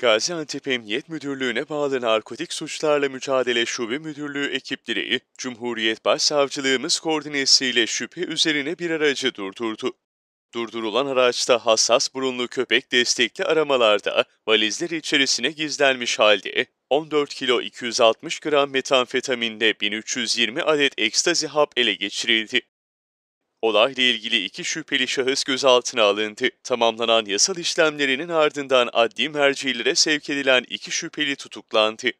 Gaziantep Emniyet Müdürlüğü'ne bağlı Narkotik Suçlarla Mücadele Şube Müdürlüğü ekipleri, Cumhuriyet Başsavcılığımız koordinesiyle şüphe üzerine bir aracı durdurdu. Durdurulan araçta hassas burunlu köpek destekli aramalarda valizler içerisine gizlenmiş halde 14 kilo 260 gram metamfetaminde 1320 adet ekstazi hap ele geçirildi. Olayla ilgili iki şüpheli şahıs gözaltına alındı. Tamamlanan yasal işlemlerinin ardından adli mercilere sevk edilen iki şüpheli tutuklandı.